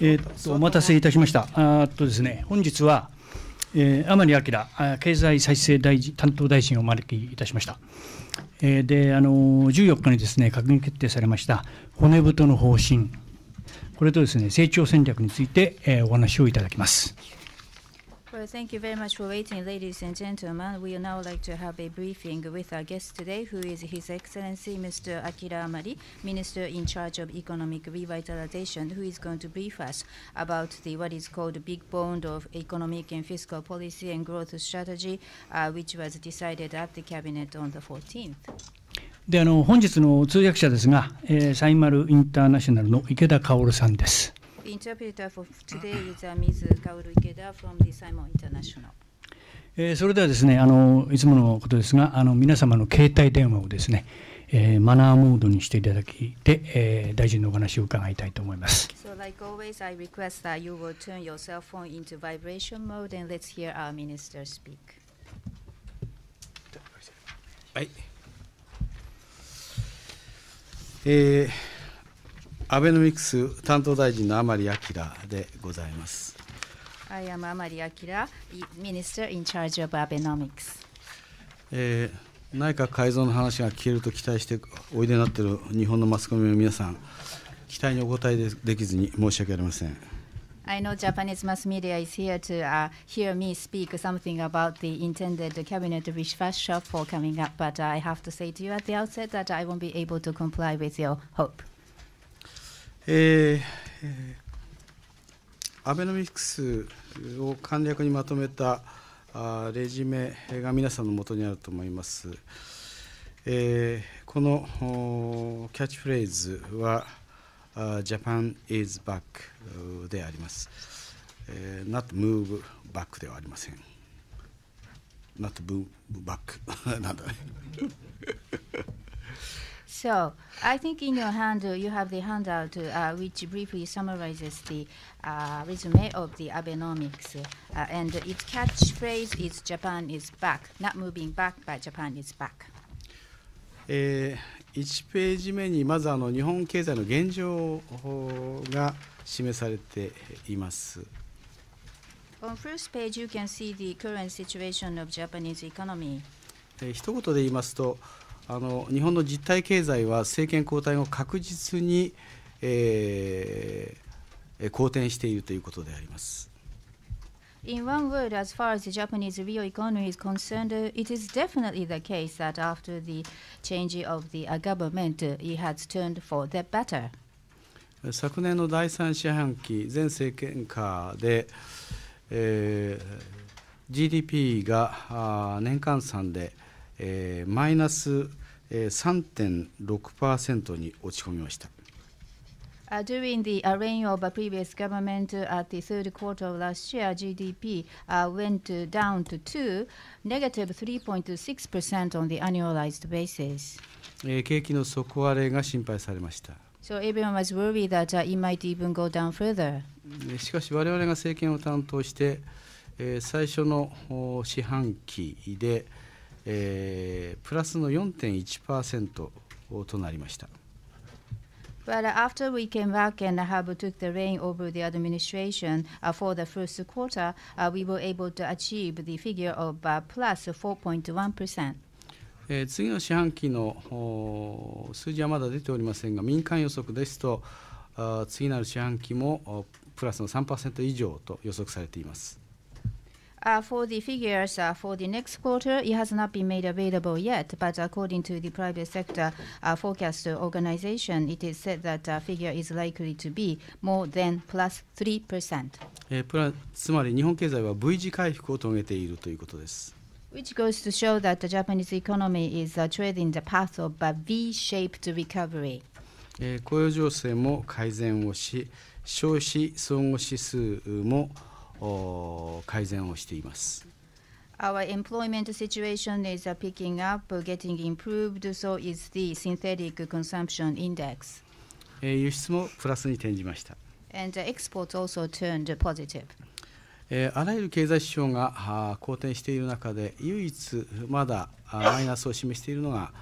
えー、っとお待たせいたしました。あとですね、本日は、えー、天利明経済再生大臣担当大臣をお招きいたしました。えー、で、あの14日にですね閣議決定されました骨太の方針、これとですね成長戦略について、えー、お話をいただきます。Well, thank you very much for waiting, ladies and gentlemen. We would now like to have a briefing with our guest today, who is His Excellency Mr. Akira Amari, Minister in charge of Economic Revitalization, who is going to brief us about the what is called the big bond of economic and fiscal policy and growth strategy, uh, which was decided at the cabinet on the 14th. であの本日の通訳者ですが、えー、サインマルインターナショナルの池田薫さんです。interpreter for today is Ms. Kaoru Ikeda from the Simon International. えー、それではですねあのいつものことですがあの皆様の携帯電話をですね、えー、マナーモードにしていただきて、えー、大臣のお話を伺いたいと思います。So like always, I request that you will turn your cell phone into vibration mode and let's hear our minister speak. はい。えーアベノミクス担当大臣の甘利明でございます。I am a m a Minister in charge of Abenomics. えー、内閣改造の話が消えると期待しておいでになっている日本のマスコミの皆さん、期待にお応えできずに申し訳ありません。I know Japanese mass media is here to、uh, hear me speak something about the intended cabinet w i s h o f f o r coming up, but I have to say to you at the outset that I won't be able to comply with your hope. えー、アベノミクスを簡略にまとめたあレジュメが皆さんのもとにあると思います。えー、このキャッチフレーズは「Japan is back」であります。えー、not move back ではありません。not move back なんだね。So I think in your hand you have the handout uh, which briefly summarizes the uh, resume of the Abenomics, and its catchphrase is "Japan is back, not moving back, but Japan is back." えー、1ページ目にまずあの日本経済の現状が示されています。On first page, you can see the current situation of Japanese economy. 一言で言いますと、あの日本の実体経済は政権交代後確実に、えー、好転しているということであります。In one word, as far as the Japanese real economy is concerned, it is definitely the case that after the change of the government, it has turned for the better. 昨年の第3四半期、前政権下で、えー、GDP が年換算で、えー、マイナス3.6%に落ち込みました。Uh, during the uh, reign of a previous government uh, at the third quarter of last year, GDP uh, went uh, down to 2, negative 3.6% on the annualized basis. 景気の底割れが心配されました。So everyone was worried that uh, it might even go down further. しかし我々が政権を担当して、えー、最初の四半期で、えー、プラスの4.1%となりました。Well, after we came back and Habu took the reign over the administration uh, for the first quarter, uh, we were able to achieve the figure of uh, plus 4.1%. えー、次の四半期の数字はまだ出ておりませんが民間予測ですと次なる四半期もプラスの3%以上と予測されています。For the figures for the next quarter, it has not been made available yet, but according to the private sector forecast organization, it is said that figure is likely to be more than plus 3%. えプラつまり日本経済は V 字回復を遂げているということです。Which goes to show that the Japanese economy is t r a d i n g the path of a V-shaped recovery. え雇用情勢も改善をし、消費総合指数も改善改善をしています。Our employment situation is picking up, getting improved, so is the synthetic consumption index. 輸出もプラスに転じました。And exports also turned positive. あらゆる経済指標が好転している中で、唯一まだマイナスを示しているのが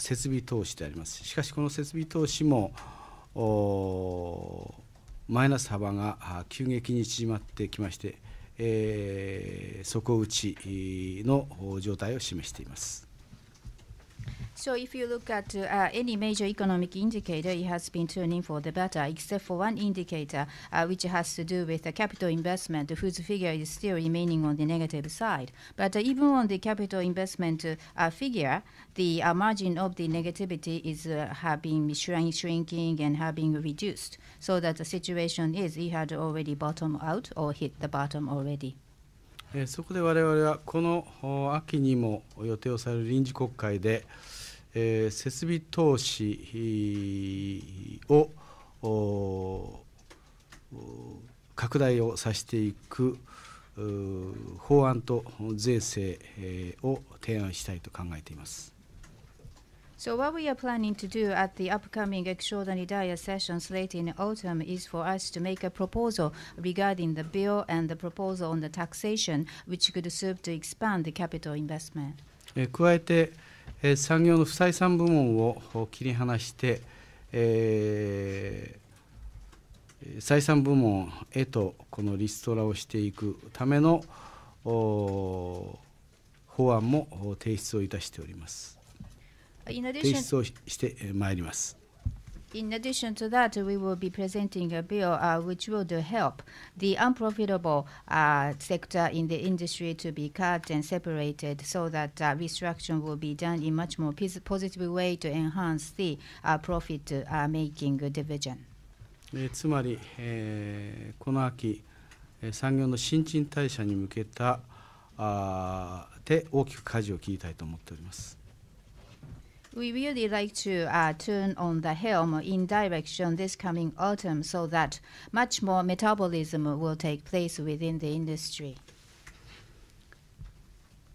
設備投資であります。しかし、この設備投資もマイナス幅が急激に縮まってきまして、えー、底打ちの状態を示しています。So if you look at uh, any major economic indicator, it has been turning for the better, except for one indicator, uh, which has to do with the capital investment, whose figure is still remaining on the negative side. But uh, even on the capital investment uh, uh, figure, the uh, margin of the negativity is having shrink, shrinking and having reduced, so that the situation is it had already bottomed out or hit the bottom already. えー、そこで我々はこの秋にも予定をされる臨時国会で、えー、設備投資を拡大をさせていく法案と税制を提案したいと考えています。So, what we are planning to do at the upcoming extraordinary dire sessions late in autumn is for us to make a proposal regarding the bill and the proposal on the taxation, which could serve to expand the capital investment. 加えて、え産業の不採算部門を切り離して、えー、採算部門へとこのリストラをしていくための法案も提出をいたしております。提出をしてまいります。In addition to that, we will be presenting a bill uh, which will help the unprofitable uh, sector in the industry to be cut and separated so that uh, restructuring will be done in much more positive way to enhance the uh, profit-making uh, division. つまり、えー、この秋、産業の新陳代謝に向けたあで大きく舵を切りたいと思っております。We really like to uh, turn on the helm in direction this coming autumn so that much more metabolism will take place within the industry.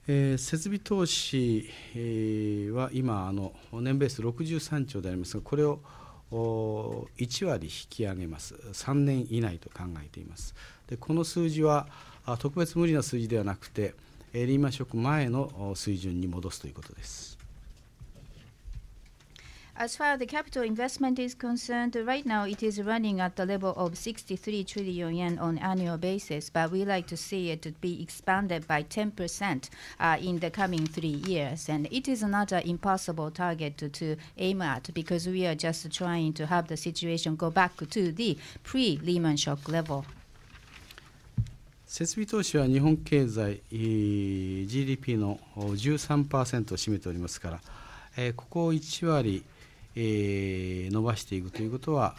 えー、設備投資、えー、は今あの年ベース63兆でありますがこれをお1割引き上げます3年以内と考えていますでこの数字はあ特別無理な数字ではなくてリーマンショック前の水準に戻すということです。As far as the capital investment is concerned, right now it is running at the level of 63 trillion yen on annual basis, but we like to see it to be expanded by 10% uh, in the coming three years. And it is not an impossible target to, to, aim at because we are just trying to have the situation go back to the pre-Lehman shock level. 設備投資は日本経済 GDP の13%を占めておりますから、えー、ここを1割え伸ばしていくということは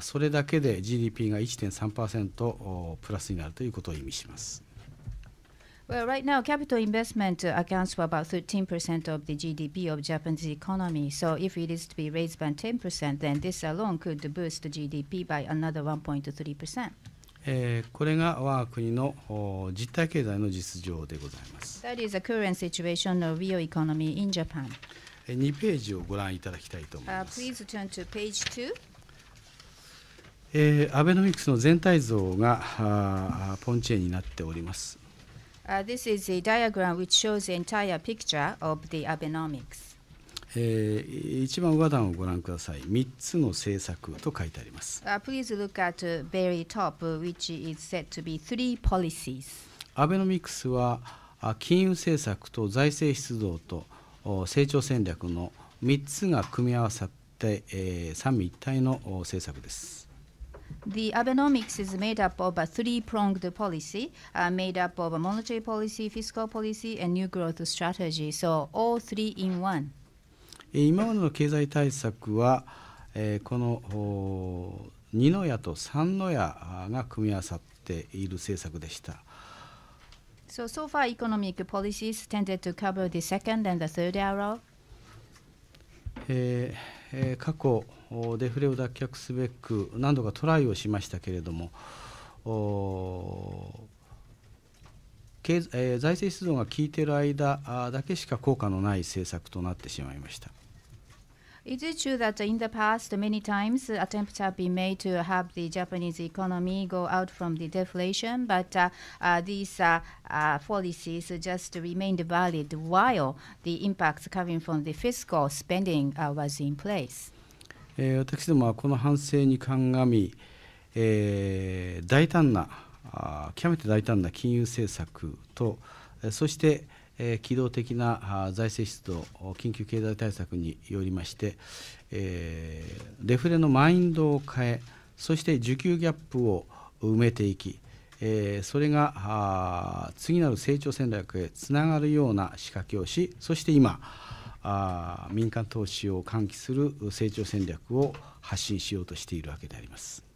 それだけで GDP が1.3%プラスになるということを意味します。Well, right now, capital investment accounts for about 13% of the GDP of Japan's economy. So, if it is to be raised by 10%, then this alone could boost the GDP by another 1.3%. えー、これが我が国の実体経済の実情でございます。That is the current situation of real economy in Japan. 2ページをご覧いただきたいと思います。えアベノミクスの全体像がポンチェーンになっております。一番上段をご覧ください。3つの政策と書いてあります。アベノミクスは金融政策と財政出動と、成長戦略の3つが組み合わさって、えー、三位一体の政策です。The Abenomics is made up of a three pronged policy, uh, made up of a monetary policy, fiscal policy, and new growth strategy. So, all three in one. 今までの経済対策は、えー、この2の矢と3の矢が組み合わさっている政策でした。So, so far, economic policies tended to cover the second and the third arrow. えー、過去デフレを脱却すべく何度かトライをしましたけれどもお経えー、財政出動が効いている間だけしか効果のない政策となってしまいました。It is true that in the past, many times attempts have been made to have the Japanese economy go out from the deflation, but uh, uh, these uh, uh policies just remained valid while the impacts coming from the fiscal spending uh, was in place. えー、私どもはこの反省に鑑み、えー、大胆なあ極めて大胆な金融政策と、えー、そして、えー eh, えー、機動的な財政出動緊急経済対策によりまして、えー、デフレのマインドを変えそして需給ギャップを埋めていき、えー、それが次なる成長戦略へつながるような仕掛けをしそして今あ民間投資を喚起する成長戦略を発信しようとしているわけであります。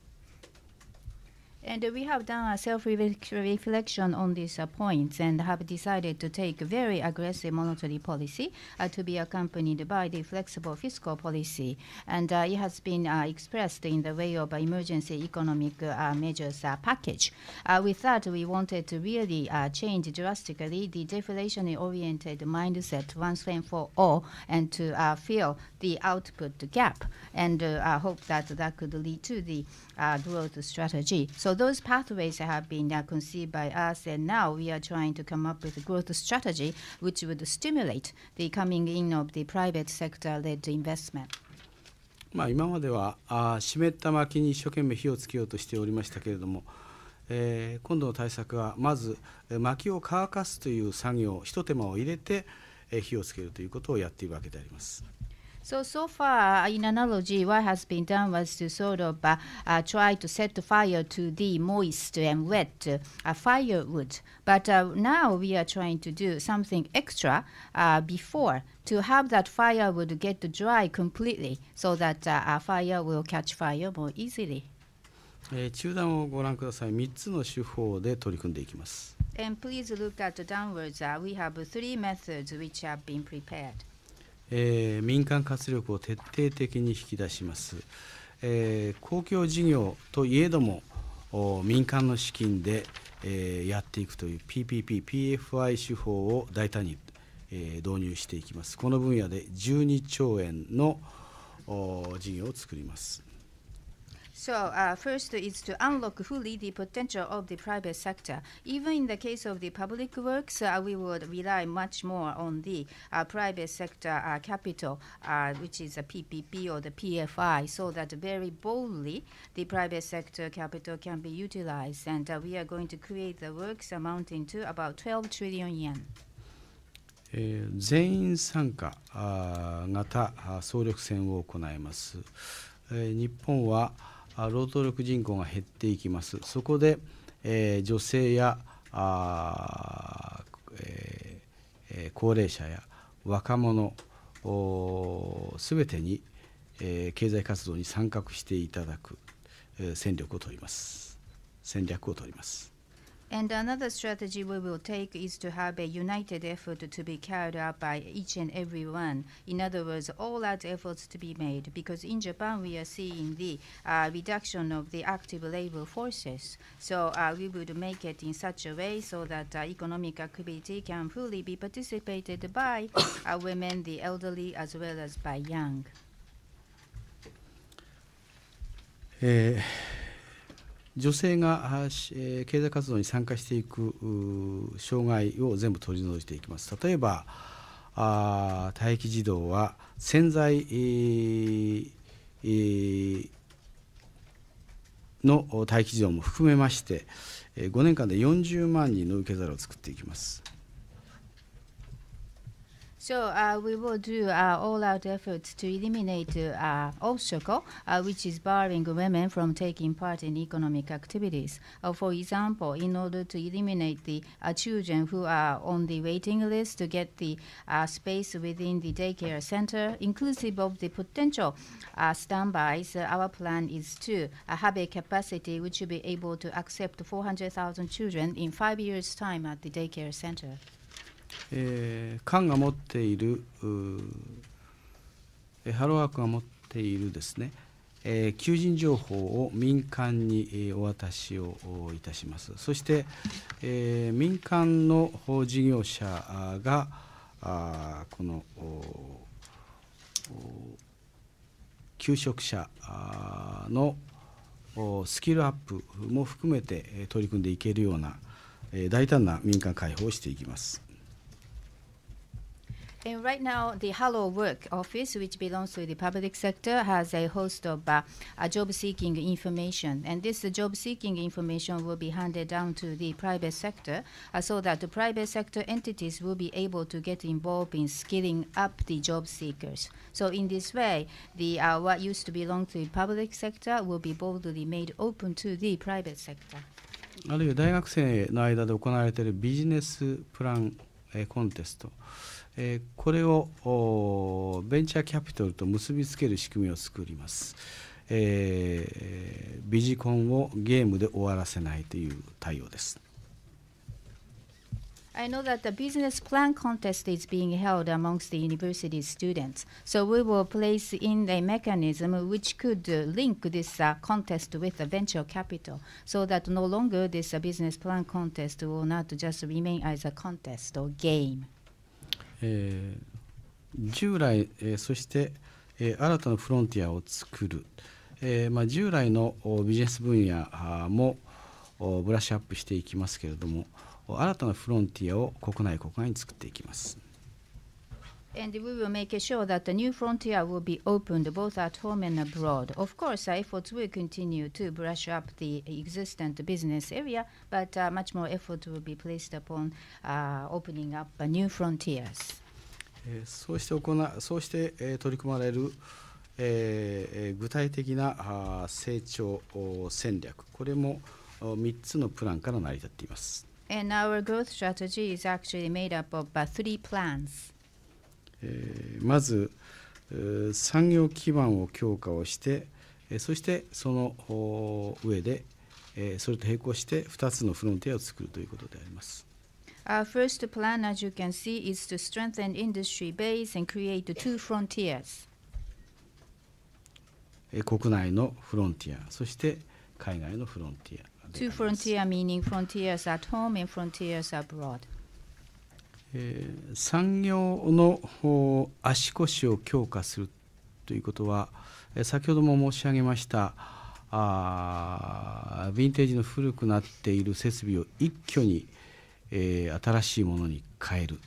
And we have done a self-reflection on these uh, points and have decided to take very aggressive monetary policy uh, to be accompanied by the flexible fiscal policy. And uh, it has been uh, expressed in the way of emergency economic uh, measures uh, package. with that, we wanted to really change drastically the deflationary-oriented mindset once and for all and to fill the output gap and hope that that could lead to the uh, growth strategy. So those pathways have been uh, conceived by us, and now we are trying to come up with a growth strategy which would stimulate the coming in of the private sector-led investment. まあ、今まではあ湿った薪に一生懸命火をつけようとしておりましたけれども、えー、今度の対策はまず薪を乾かすという作業ひと手間を入れて、えー、火をつけるということをやっているわけであります。So, so far, uh, in analogy, what has been done was to sort of uh, uh, try to set fire to the moist and wet uh, firewood. But uh, now we are trying to do something extra uh, before to have that firewood get dry completely so that our fire will catch fire more easily. えー、中断をご覧ください。3つの手法で取り組んでいきます。And please look at the downwards.、Uh, we have three methods which have been prepared. えー、民間活力を徹底的に引き出します、えー、公共事業といえども民間の資金で、えー、やっていくという PPPPFI 手法を大胆に、えー、導入していきますこの分野で12兆円の事業を作ります So uh, first is to unlock fully the potential of the private sector. Even in the case of the public works, uh, we would rely much more on the uh, private sector uh, capital, uh, which is a PPP or the PFI, so that very boldly the private sector capital can be utilized. And uh, we are going to create the works amounting to about 12 trillion yen. えー、全員参加型総力戦を行います、えー、日本は eh, 労働力人口が減っていきますそこで、えー、女性やあ、えー、高齢者や若者すべてに、えー、経済活動に参画していただく、えー、戦略を取ります戦略を取ります。And another strategy we will take is to have a united effort to be carried out by each and every one. In other words, all out efforts to be made, because in Japan we are seeing the uh, reduction of the active labor forces. So uh, we would make it in such a way so that uh, economic activity can fully be participated by uh, women, the elderly, as well as by young. Eh, 女性が経済活動に参加していく障害を全部取り除いていきます例えばあ待機児童は潜在、の待機児童も含めまして5年間で40万人の受け皿を作っていきます。So uh, we will do uh, all-out efforts to eliminate uh, obstacle uh, which is barring women from taking part in economic activities. Uh, for example, in order to eliminate the uh, children who are on the waiting list to get the space within the daycare center, inclusive of the potential standbys, our plan is to have a capacity which will be able to accept 400,000 children in five years' time at the daycare center. えー、が持っているハローワークが持っているですね、えー、求人情報を民間にお渡しをいたしますそして、えー、民間の事業者があこの求職者のスキルアップも含めて取り組んでいけるような大胆な民間開放をしていきます。And right now, the Hello Work office, which belongs to the public sector, has a host of uh, uh job seeking information. And this uh, job seeking information will be handed down to the private sector uh, so that the private sector entities will be able to get involved in skilling up the job seekers. So, in this way, the what used to belong to the public sector will be boldly made open to the private sector. あるいは大学生の間で行われているビジネスプラン、えー、コンテスト。えこれをベンチャーキャピタルと結びつける仕組みを作ります。えー、ビジコンをゲームで終わらせないという対応です。I know that the business plan contest is being held amongst the university students. So we will place in a mechanism which could link this uh, contest with the venture capital so that no longer this uh, business plan contest will not just remain as a contest or game. えー、従来、えー、そして、えー、新たなフロンティアを作る、えーまあ、従来のビジネス分野もブラッシュアップしていきますけれども新たなフロンティアを国内国外に作っていきます。And we will make sure that the new frontier will be opened both at home and abroad. Of course, our efforts will continue to brush up the existent business area, but uh, much more effort will be placed upon uh, opening up uh, new frontiers. そうして行なそうしてえ取り組まれる、えー、具体的なあ成長戦略、これも3つのプランから成り立っています。And our growth strategy is actually made up of three plans. えー、まず産業基盤を強化をしてそしてその上でそれと並行して2つのフロンティアを作るということであります。Our first plan, as you can see, is to strengthen industry base and create two frontiers. 国内のフロンティア、そして海外のフロンティア。Two frontier meaning frontiers at home and frontiers abroad. え産業の足腰を強化するということは、先ほども申し上げましたあヴィンテージの古くなっている設備を一挙に、えー、新しいものに変える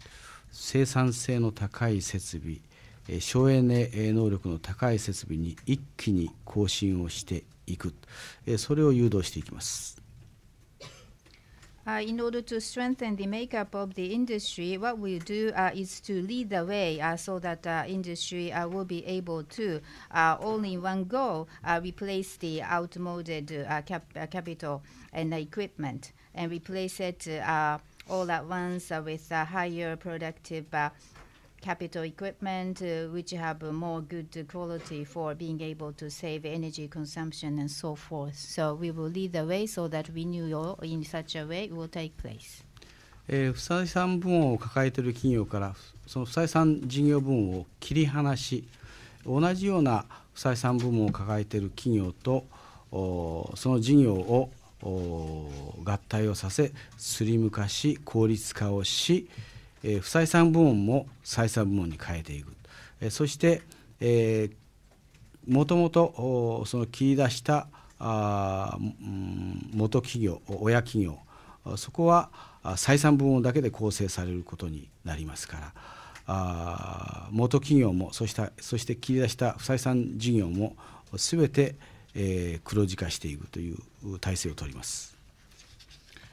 生産性の高い設備、えー、省エネ能力の高い設備に一気に更新をしていく、えー、それを誘導していきます。Uh, in order to strengthen the makeup of the industry, what we do uh, is to lead the way uh, so that uh, industry uh, will be able to, uh, all in one go, replace the outmoded cap capital and equipment and replace it all at once with higher productive capital equipment, which have more good quality for being able to save energy consumption and so forth. So we will lead the way so that renewal in such a way will take place. えー、不採算部門を抱えている企業からその不採算事業部門を切り離し同じような不採算部門を抱えている企業とその事業を合体をさせスリム化し効率化をし、うんえー、不採算部門も採算部門に変えていく、えー、そして、えー、もともとその切り出したあ、うん、元企業親企業そこは採算部門だけで構成されることになりますからあ元企業もそしたそして切り出した不採算事業も全て、えー、黒字化していくという体制をとります。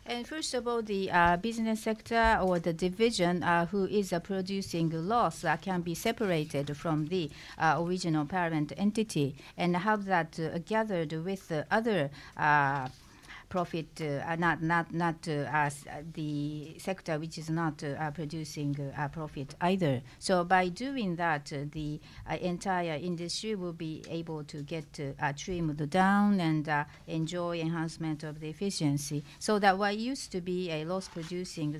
And first of all, the uh, business sector or the division uh, who is uh, producing loss can be separated from the uh, original parent entity and have that uh, gathered with the other uh, profit, uh, uh, not not not uh, as the sector which is not uh, producing profit either. So by doing that, the entire industry will be able to get trimmed down and enjoy enhancement of the efficiency. So that what used to be a loss producing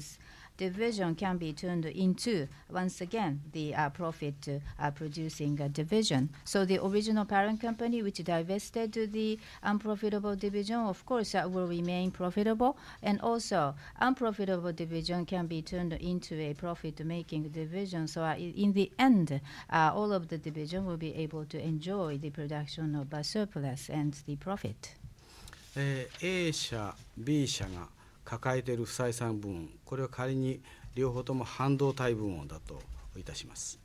division can be turned into, once again, the uh, profit-producing uh, division. So the original parent company, which divested the unprofitable division, of course, uh, will remain profitable. And also, unprofitable division can be turned into a profit-making division. So uh, in the end, uh, all of the division will be able to enjoy the production of surplus and the profit. えー、A 社、B 社が抱えている負債産分これは仮に両方とも半導体分をだといたします。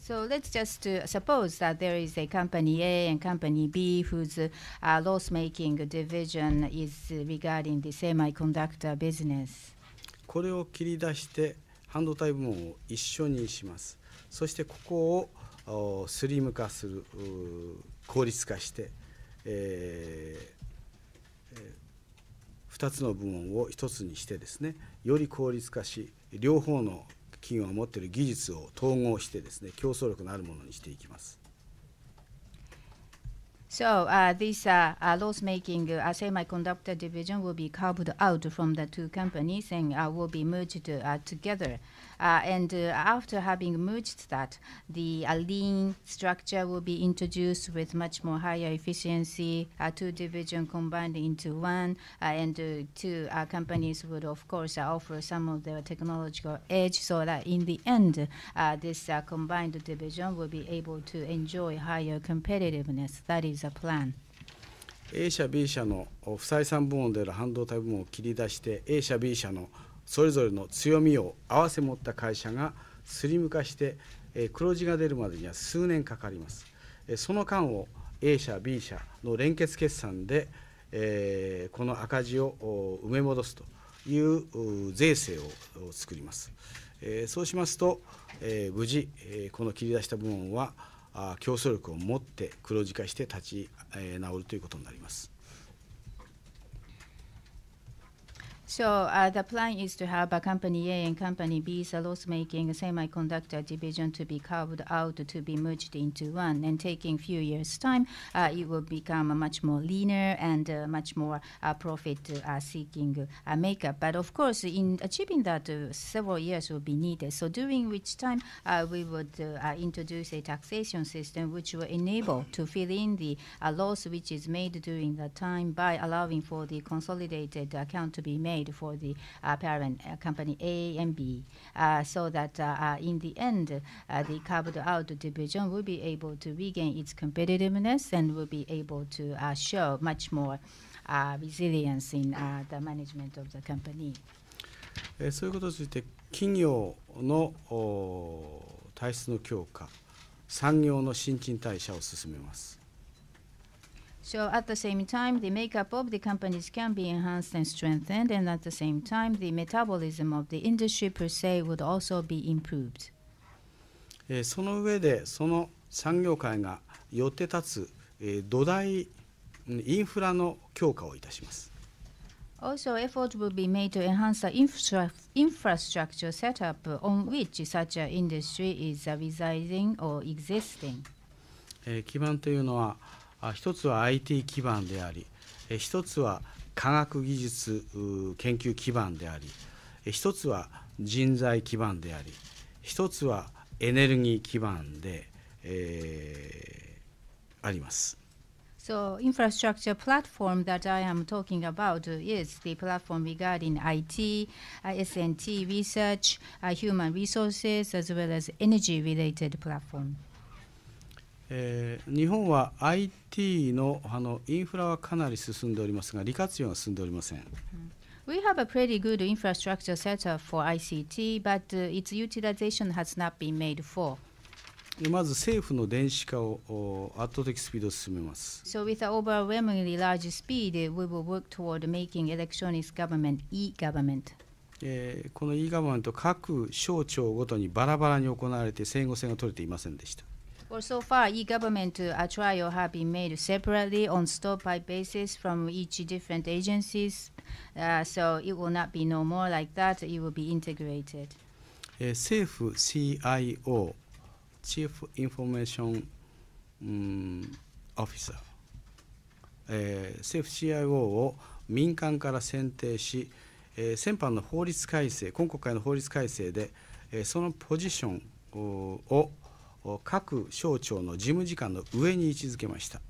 So let's just uh, suppose that there is a company A and company B whose uh, loss making division is regarding the semiconductor business. これを切り出して半導体部門を一緒にします。そしてここをスリム化する、効率化して、えー2つの部門を1つにしてですねより効率化し両方の企業が持っている技術を統合してですね競争力のあるものにしていきます。So uh, this uh, uh, loss-making uh, semiconductor division will be carved out from the two companies and uh, will be merged uh, together. Uh, and uh, after having merged that, the lean structure will be introduced with much more higher efficiency, uh, two division combined into one, and two companies would of course offer some of their technological edge so that in the end, this combined division will be able to enjoy higher competitiveness. That is a plan. A 社 B 社の不採算部門である半導体部門を切り出して A 社 B 社のそれぞれの強みを併せ持った会社がスリム化して黒字が出るまでには数年かかりますその間を A 社 B 社の連結決算でこの赤字を埋め戻すという税制を作りますそうしますと無事この切り出した部門は競争力を持って黒字化して立ち直るということになります。So uh, the plan is to have a company A and company B's loss-making semiconductor division to be carved out to be merged into one. And taking few years' time, uh, it will become a much more leaner and uh, much more profit-seeking makeup. But of course, in achieving that, several years will be needed. So during which time, we would introduce a taxation system which will enable to fill in the loss which is made during that time by allowing for the consolidated account to be made made for the parent company A and B, so that in the end, the carved out division will be able to regain its competitiveness and will be able to show much more resilience in the management of the company. えそういうことについて企業の体質の強化産業の新陳代謝を進めます。So at the same time, the makeup of the companies can be enhanced and strengthened, and at the same time, the metabolism of the industry per se would also be improved. その上で、その産業界がよって立つ土台、インフラの強化をいたします。Also, effort will be made to enhance the infra s t r u c t u r e setup on which such an industry is residing or existing. 基盤というのは、一つは IT 基盤であり一つは科学技術研究基盤であり一つは人材基盤であり一つはエネルギー基盤で、えー、あります。So infrastructure platform that I am talking about is the platform regarding IT, SNT research, human resources, as well as energy related platform. えー、日本は IT のあのインフラはかなり進んでおりますが、利活用は進んでおりません。We have a pretty good infrastructure set up for ICT, but、uh, its utilization has not been made for. まず政府の電子化を圧倒的スピードを進めます。So with an overwhelmingly large speed, we will work toward making electronic government e-government. えー、この e ガバメント各省庁ごとにバラバラに行われて整合性が取れていませんでした。Well, so far, e-government uh, trial have been made separately on stovepipe basis from each different agencies. Uh, so it will not be no more like that. It will be integrated. 政府 CIO Chief Information、um, Officer、えー、政府 CIO を民間から選定し、えー、先般の法律改正今国会の法律改正で、えー、そのポジションを各省庁の事務次官の上に位置づけました。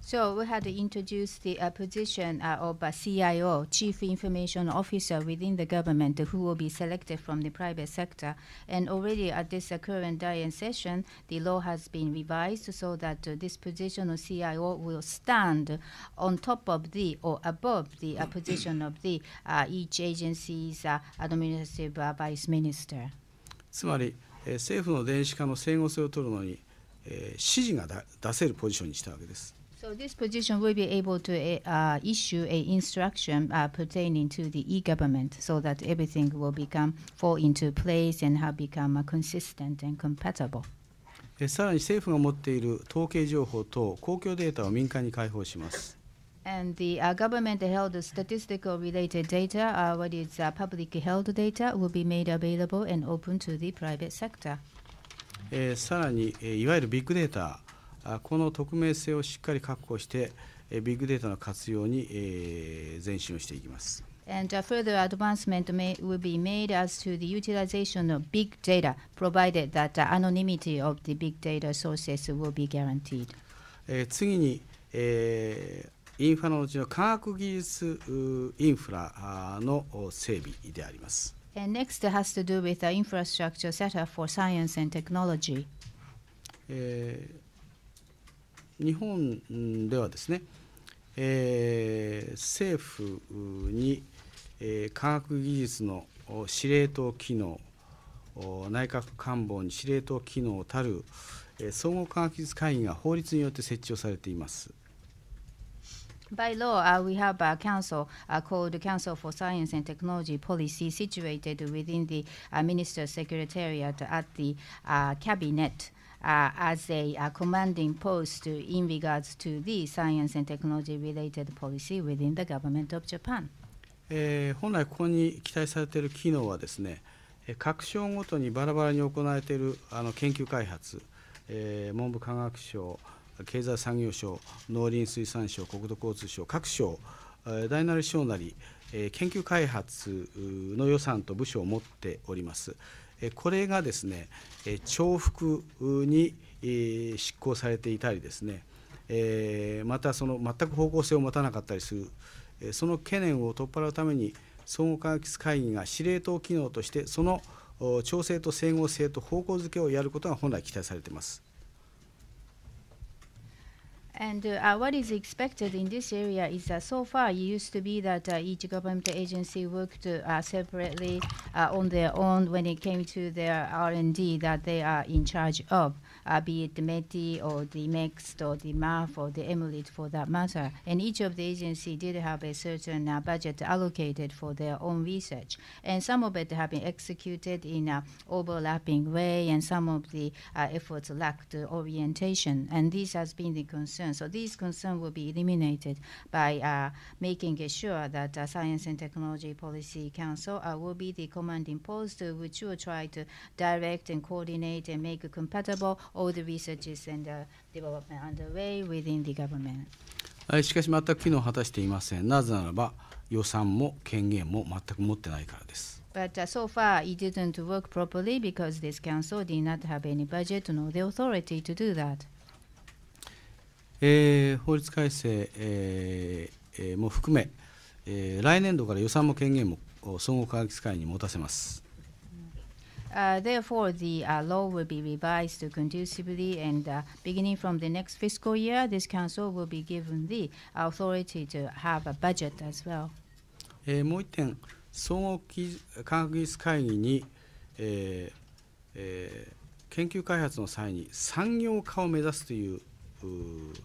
So we had introduced the uh, position uh, of a CIO, Chief Information Officer within the government, who will be selected from the private sector. And already at this uh, current day and session, the law has been revised so that uh, this position of CIO will stand on top of the or above the uh, position of the uh, each agency's administrative vice minister. つまり、え政府の電子化の整合性を取るのに、え指示が出せるポジションにしたわけです。So this position will be able to uh, issue a instruction uh, pertaining to the e-government so that everything will become fall into place and have become uh, consistent and compatible. さらに政府が持っている統計情報と公共データを民間に開放します。And the uh, government held statistical related data, uh, what is uh, public held data, will be made available and open to the private sector. えさらに、えいわゆるビッグデータあ、この匿名性をしっかり確保して、えビッグデータの活用に、え前進をしていきます。And further advancement may, will be made as to the utilization of big data, provided that anonymity of the big data sources will be guaranteed. え次に、えーインフラのうちの科学技術インフラの整備であります。And next has to do with the infrastructure set up for science and technology. え日本ではですね、え政府に、え科学技術の司令塔機能内閣官房に司令塔機能たる総合科学技術会議が法律によって設置をされています。By law, uh, we have a council uh, called the Council for Science and Technology Policy situated within the uh, Minister's Secretariat at the uh, Cabinet. Uh, as a uh, commanding post in regards to the science and technology related policy within the government of Japan. 経済産業省、農林水産省、国土交通省、各省、大なり小なり、研究開発の予算と部署を持っております。これがですね、重複に執行されていたりですね、またその全く方向性を持たなかったりする、その懸念を取っ払うために、総合科学技会議が司令塔機能として、その調整と整合性と方向づけをやることが本来期待されています。And uh, what is expected in this area is that so far it used to be that uh, each government agency worked uh, separately uh, on their own when it came to their R&D that they are in charge of uh, be it the METI or the MEXT or the MAF or the EMULIT for that matter. And each of the agency did have a certain uh, budget allocated for their own research. And some of it have been executed in an overlapping way and some of the uh, efforts lacked orientation. And this has been the concern. So these concerns will be eliminated by uh, making sure that uh, Science and Technology Policy Council will be the commanding post which will try to direct and coordinate and make compatible all the researches and the development underway within the government. しかし全く機能を果たしていません。なぜならば予算も権限も全く持ってないからです。But、uh, so far it didn't work properly because this council did not have any budget nor the authority to do that. えー、法律改正、えーえー、も含め、えー、来年度から予算も権限も総合科学会に持たせます。u therefore, the uh, law will be revised conducively, and uh, beginning from the next fiscal year, this council will be given the authority to have a budget as well. えー、もう一点、総合科学技術会議に、えーえー、研究開発の際に産業化を目指すというう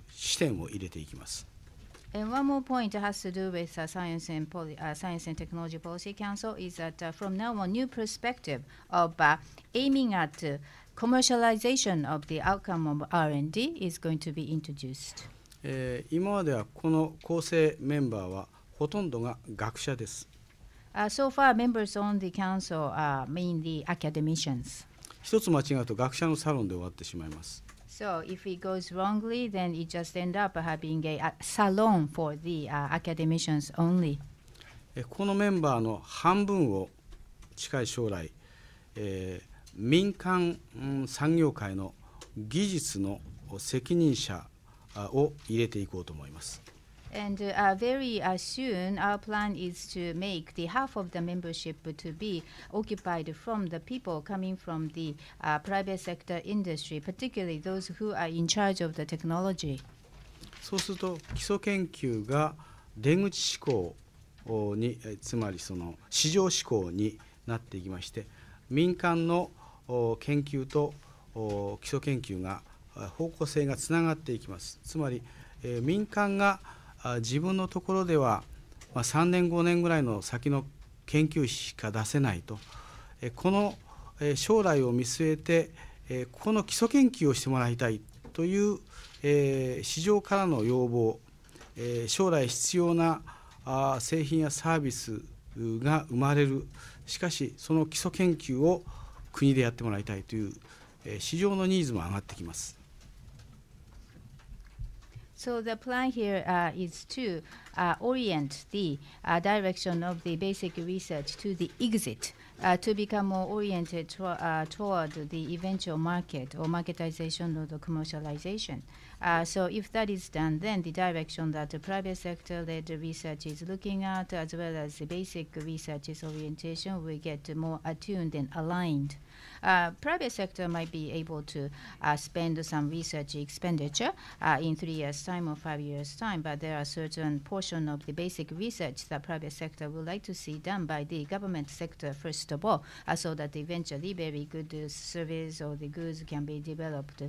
視点を入れていきます。And one more point has to do with uh, science and poly, uh, science and technology policy council is that uh, from now on, new perspective of uh, aiming at uh, commercialization of the outcome of R&D is going to be introduced. えー、今まではこの構成メンバーはほとんどが学者です。Uh, so far, members on the council are mainly academicians. 一つ間違うと学者のサロンで終わってしまいます。So if it goes wrongly, then it just end up having a salon for the、uh, academicians only. このメンバーの半分を近い将来、えー、民間産業界の技術の責任者を入れていこうと思います。And uh, very uh, soon, our plan is to make the half of the membership to be occupied from the people coming from the uh, private sector industry, particularly those who are in charge of the technology. そうすると基礎研究が出口志向にえつまりその市場志向になっていきまして民間の研究と基礎研究が方向性がつながっていきますつまりえ民間が自分のところでは3年5年ぐらいの先の研究費しか出せないとこの将来を見据えてここの基礎研究をしてもらいたいという市場からの要望将来必要な製品やサービスが生まれるしかしその基礎研究を国でやってもらいたいという市場のニーズも上がってきます。So the plan here uh, is to uh, orient the uh, direction of the basic research to the exit uh, to become more oriented to, uh, toward the eventual market or marketization or the commercialization. Uh, so if that is done, then the direction that the private sector-led research is looking at, as well as the basic research's orientation, will get more attuned and aligned uh, private sector might be able to uh, spend some research expenditure uh, in three years' time or five years' time, but there are certain portion of the basic research that private sector would like to see done by the government sector first of all, uh, so that eventually very good service or the goods can be developed.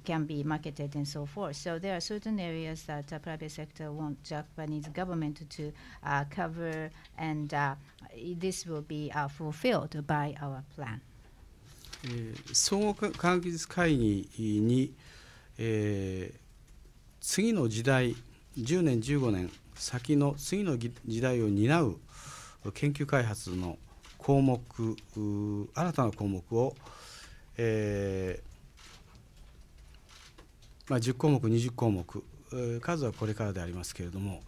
can be marketed and so forth. So there are certain areas that the private sector want Japanese government to uh, cover, and uh, this will be uh, fulfilled by our plan. 総合科学技術会議に、えー、次の時代10年15年先の次の時代を担う研究開発の項目新たな項目を、えー、まあ、10項目20項目数はこれからでありますけれども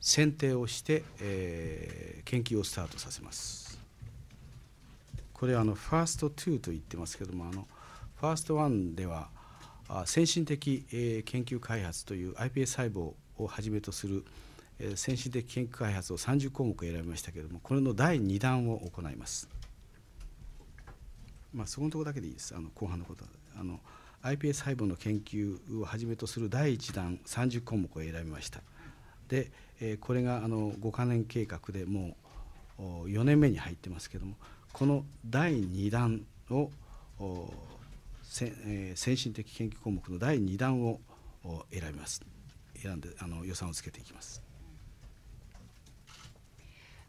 選定をして、えー、研究をスタートさせますこれはあのファースト2と言ってますけれどもあのファースト1では先進的、えー、研究開発という iPS 細胞をはじめとする、えー、先進的研究開発を30項目選びましたけれどもこれの第2弾を行いますまあそこのところだけでいいですあの後半のことはあの iPS 細胞の研究をはじめとする第1弾30項目を選びましたで、えこれがあの5か年計画でもう4年目に入ってますけどもこの第2弾をえ先進的研究項目の第2弾を選びます選んであの予算をつけていきます。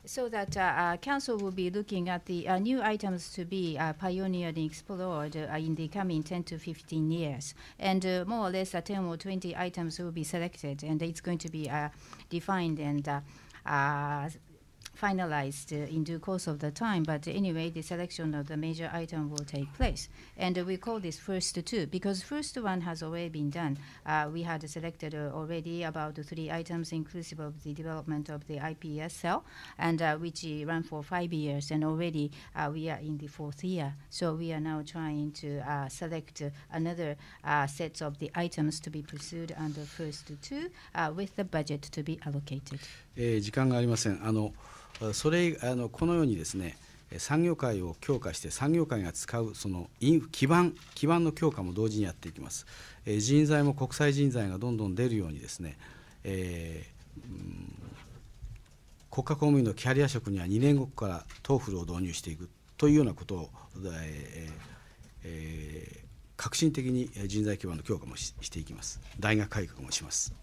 So that uh, uh, council will be looking at the uh, new items to be uh, pioneered and explored uh, in the coming 10 to 15 years. And uh, more or less 10 or 20 items will be selected and it's going to be defined and finalized uh, in due course of the time, but anyway, the selection of the major item will take place. And uh, we call this first two because first one has already been done. Uh, we had selected uh, already about three items inclusive of the development of the IPS cell, and uh, which ran for five years, and already uh, we are in the fourth year. So we are now trying to select another set of the items to be pursued under first two with the budget to be allocated. えー、時間がありません。あのそれあのこのようにですね産業界を強化して産業界が使うその基盤基盤の強化も同時にやっていきます、えー、人材も国際人材がどんどん出るようにですね、えー、うん、国家公務員のキャリア職には2年後からトーフルを導入していくというようなことを、えーえー、革新的に人材基盤の強化もしていきます大学改革もします。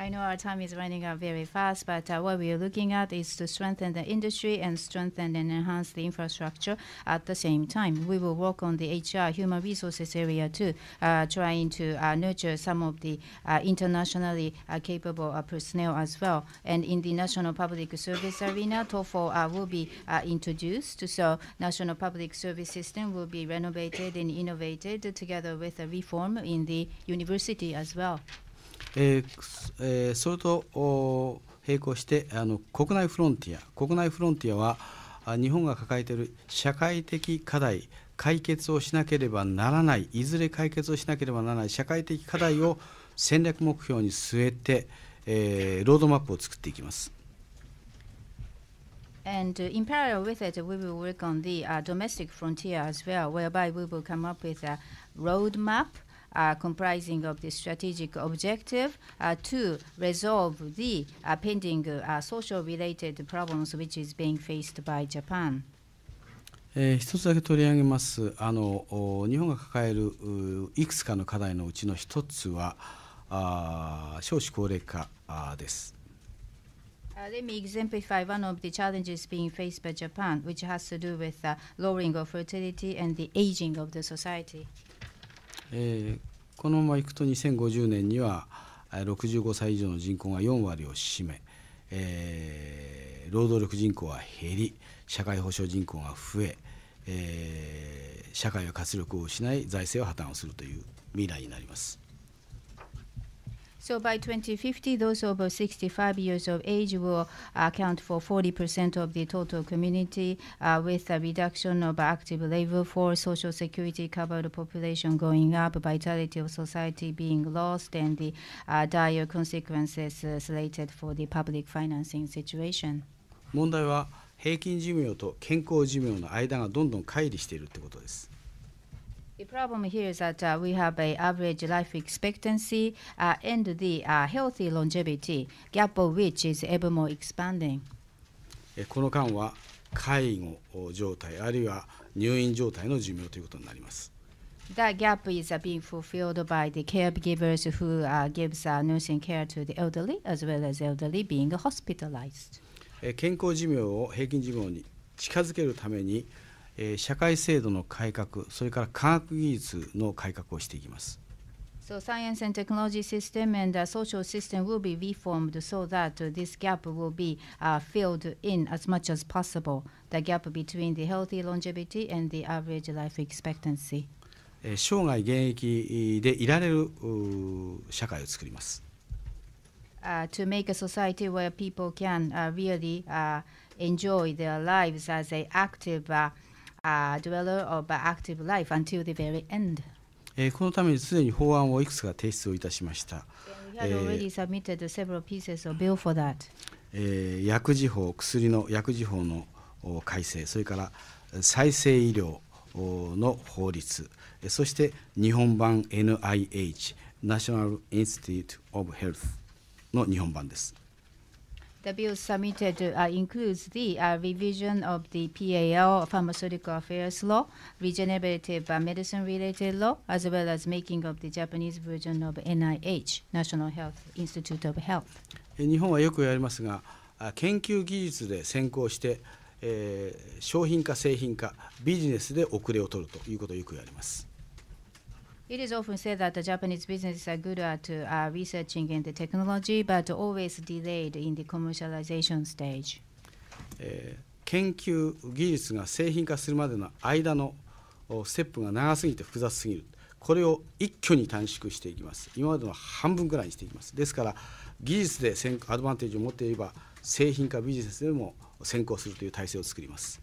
I know our time is running out very fast, but uh, what we are looking at is to strengthen the industry and strengthen and enhance the infrastructure at the same time. We will work on the HR, human resources area too, uh, trying to uh, nurture some of the uh, internationally uh, capable uh, personnel as well. And in the national public service arena, TOEFL will be introduced. So national public service system will be renovated and innovated together with a reform in the university as well. えーえー、それと並行してあの国内フロンティア国内フロンティアは日本が抱えている社会的課題解決をしなければならないいずれ解決をしなければならない社会的課題を戦略目標に据えて、えー、ロードマップを作っていきます。And in parallel with it, we will work on the uh, domestic frontier as well, whereby we will come up with a roadmap uh, comprising of the strategic objective uh, to resolve the uh, pending uh, social related problems which is being faced by Japan. えー、一つだけ取り上げますあの日本が抱えるいくつかの課題のうちの一つはあ少子高齢化です。let me exemplify one of the challenges being faced by Japan, which has to do with the lowering of fertility and the aging of the society. えー、このままいくと2050年には65歳以上の人口が4割を占め、えー、労働力人口は減り社会保障人口が増ええー、社会は活力を失い財政は破綻をするという未来になります。So by 2050, those over 65 years of age will account for 40% of the total community, uh, with a reduction of active labor force, social security covered population going up, vitality of society being lost, and the uh, dire consequences uh, slated for the public financing situation. 問題は平均寿命と健康寿命の間がどんどん乖離しているってことです。The problem here is that uh, we have a average life expectancy uh, and the uh, healthy longevity gap of which is ever more expanding. この間は介護状態あるいは入院状態の寿命ということになります。That gap is being fulfilled by the caregivers who uh, gives uh, nursing care to the elderly as well as elderly being hospitalized. 健康寿命を平均寿命に近づけるためにえー、社会制度の改革それから科学技術の改革をしていきます。So science and technology system and the social system will be reformed so that this gap will be uh, filled in as much as possible. The gap between the healthy longevity and the average life expectancy. 生涯現役でいられる社会を作ります。Uh, to make a society where people can uh, really uh, enjoy their lives as an active uh, このためにすでに法案をいくつか提出をいたしました。薬事法、薬の薬事法の改正、それから再生医療の法律、そして日本版 NIH、National Institute of Health の日本版です。The bill submitted uh, includes the uh, revision of the PAL pharmaceutical affairs law, regenerative uh, medicine related law, as well as making of the Japanese version of NIH, National Health Institute of Health. 日本はよくやりますが、研究技術で先行して、えー、商品化製品化ビジネスで遅れを取るということをよくやります。It is often said that the Japanese businesses are good at uh, researching and the technology, but always delayed in the commercialization stage. えー、研究技術が製品化するまでの間のステップが長すぎて複雑すぎる。これを一挙に短縮していきます。今までの半分くらいにしていきます。ですから技術でアドバンテージを持っていれば製品化ビジネスでも先行するという体制を作ります。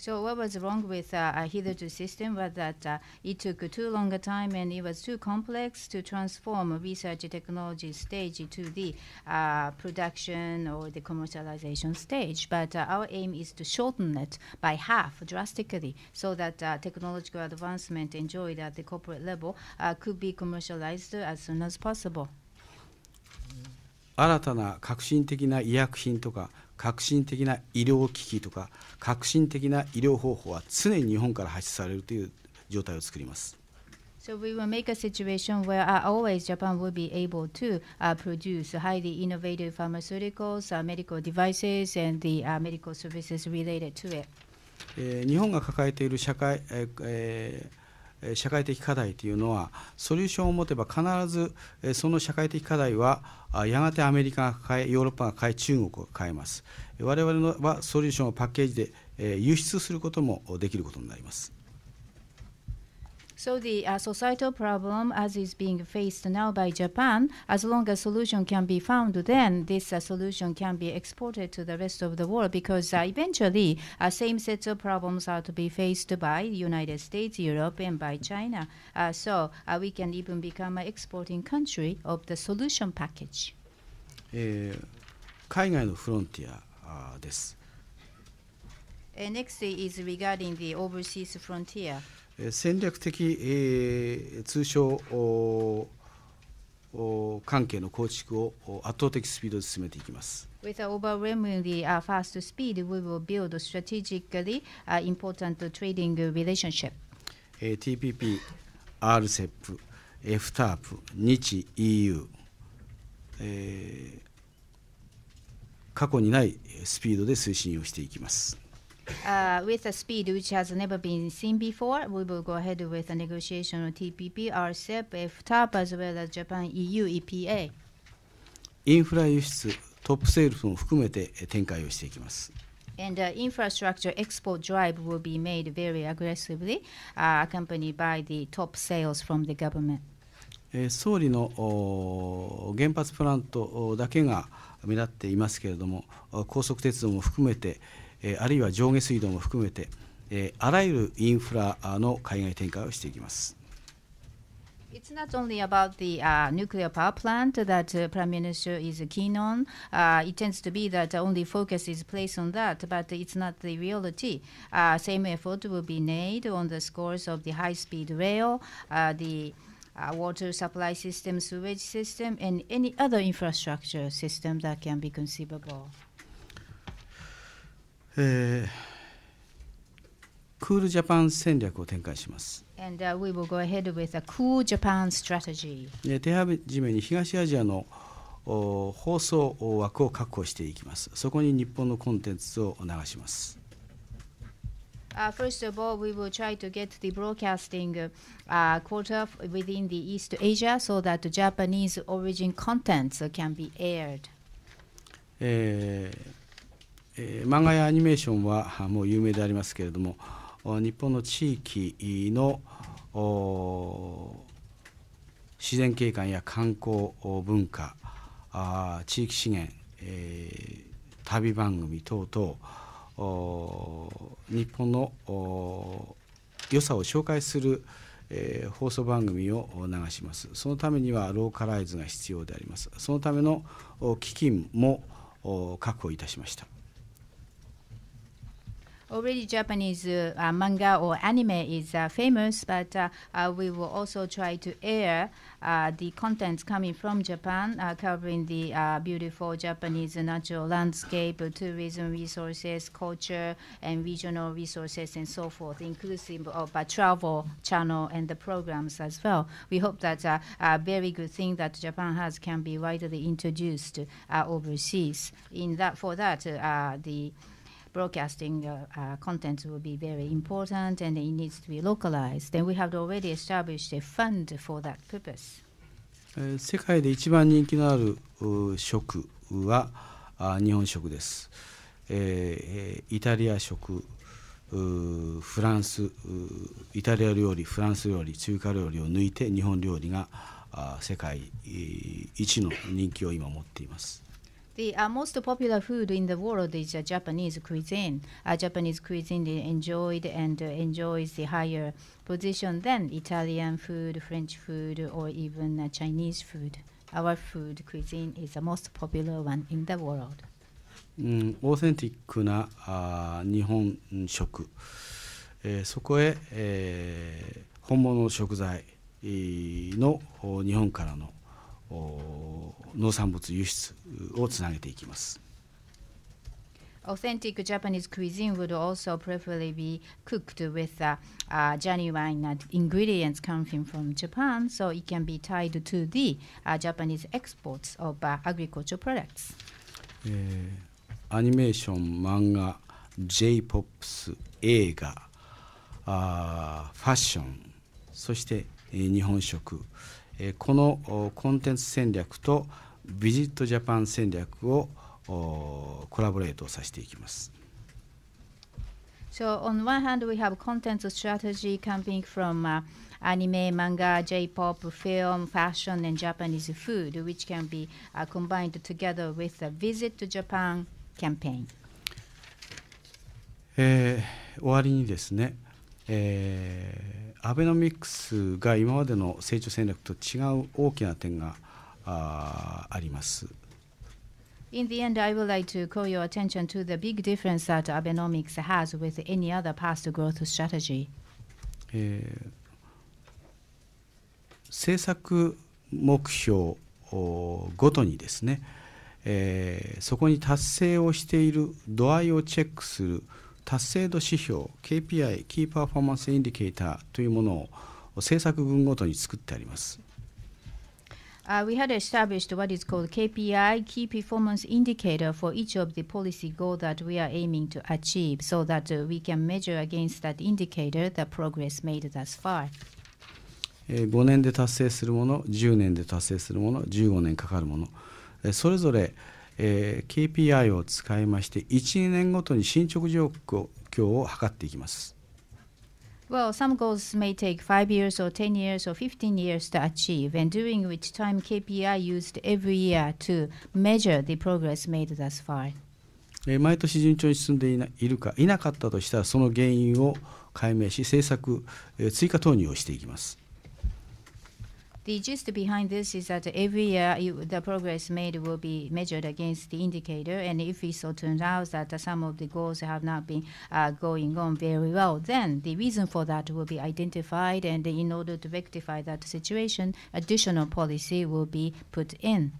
So what was wrong with uh, a hitherto system was that uh, it took too long a time and it was too complex to transform research technology stage to the uh, production or the commercialization stage. But uh, our aim is to shorten it by half drastically so that uh, technological advancement enjoyed at the corporate level uh, could be commercialized as soon as possible. Mm. 新たな革新的な医薬品とか革新的な医療機器とか革新的な医療方法は常に日本から発出されるという状態を作ります。So we will make a situation where uh, always Japan will be able to uh, produce highly innovative pharmaceuticals, uh, medical devices, and the uh, medical services related to it. 日本が抱えている社会、えー社会的課題というのはソリューションを持てば必ずその社会的課題はやがてアメリカが抱えヨーロッパが抱え中国が抱えます我々はソリューションをパッケージで輸出することもできることになります。So the uh, societal problem as is being faced now by Japan, as long as solution can be found, then this uh, solution can be exported to the rest of the world because uh, eventually uh, same sets of problems are to be faced by United States, Europe, and by China. Uh, so uh, we can even become an exporting country of the solution package. えー、海外のフロンティアです。Next eh, is regarding the overseas frontier. 戦略的、えー、通商関係の構築を圧倒的スピードで進めていきます。With overwhelmingly、uh, fast speed, we will build strategically、uh, important trading relationship. TPP、RCEP、FTAP、日 EU、えー、過去にないスピードで推進をしていきます。uh, with a speed which has never been seen before, we will go ahead with the negotiation o f TPP, RCEP, FTAP, as well as Japan EU EPA. インフラ輸出、トップセールスも含めて展開をしていきます。And the infrastructure export drive will be made very aggressively, uh, accompanied by the top sales from the government. 総理の原発プラントだけが目立っていますけれども高速鉄道も含めてえあるいは上下水道も含めて、えあらゆるインフラの海外展開をしていきます。It's not only about the uh, nuclear power plant that uh, Prime Minister is keen on. Uh, it tends to be that only focus is placed on that, but it's not the reality. Uh, same effort will be made on the scores of the high-speed rail, uh, the uh, water supply system, sewage system, and any other infrastructure system that can be conceivable. えー、クールジャパン戦略を展開します。And, uh, we will go ahead with a cool、Japan strategy. 手始めに東アジアの放送枠を確保していきます。そこに日本のコンテンツを流します。Uh, first of all, we will try to get the broadcasting uh, quota within the East Asia so that Japanese origin contents can be aired. えーえー、漫画やアニメーションはもう有名でありますけれども日本の地域の自然景観や観光文化あ地域資源、えー、旅番組等々日本の良さを紹介する、えー、放送番組を流しますそのためにはローカライズが必要でありますそのための基金も確保いたしました。Already Japanese uh, manga or anime is uh, famous, but uh, uh, we will also try to air uh, the contents coming from Japan, covering the beautiful Japanese natural landscape, tourism resources, culture, and regional resources, and so forth, inclusive of travel channel and the programs as well. We hope that a very good thing that Japan has can be widely introduced overseas. In that, for that, the broadcasting uh, uh, content will be very important and it needs to be localized. Then we have already established a fund for that purpose. 世界で一番人気のある食は日本食です。えー、イタリア食、フランス、イタリア料理、フランス料理、中華料理を抜いて日本料理が世界一の人気を今持っています。The uh, most popular food in the world is uh, Japanese cuisine. Uh, Japanese cuisine is enjoyed and uh, enjoys the higher position than Italian food, French food, or even uh, Chinese food. Our food cuisine is the most popular one in the world. うん、オーセンティックなあ日本食、えー、そこへ、えー、本物の食材の日本からの農産物輸出をつなげていきます。Authentic Japanese cuisine would also preferably be cooked with uh, uh, genuine ingredients coming from Japan, so it can be tied to the uh, Japanese exports of uh, agricultural products. えー、アニメーション、漫画、J-POPS、映画、あファッション、そして、えー、日本食、このコンテンツ戦略とビジットジャパン戦略をコラボレートさせていきます。So on one hand, we have content strategy coming from uh, anime, manga, J-pop, film, fashion, and Japanese food, which can be uh, combined together with the Visit to Japan campaign. えー、終わりにですね、えー、アベノミクスが今までの成長戦略と違う大きな点がああります。In the end, I would like to call your attention to the big difference that Abenomics has with any other past growth strategy. えー、政策目標ごとにですね、えー、そこに達成をしている度合いをチェックする達成度指標 KPI キーパフォーマンスインディケーターというものを政策群ごとに作ってあります。Uh, we had established what is called KPI, Key Performance Indicator, for each of the policy goal s that we are aiming to achieve so that uh, we can measure against that indicator the progress made thus far. 5年で達成するもの、10年で達成するもの、15年かかるもの、それぞれ、u えー、KPI を使いまして1年ごとに進捗状況を測っていきます。Well, some goals may take five years or 10 years or 15 years to achieve, and during which time KPI used every year to measure the progress made thus far. 毎年順調に進んでいないるかいなかったとしたらその原因を解明し政策追加投入をしていきます。The gist behind this is that every year you, the progress made will be measured against the indicator, and if it so turns out that uh, some of the goals have not been uh, going on very well, then the reason for that will be identified, and in order to rectify that situation, additional policy will be put in.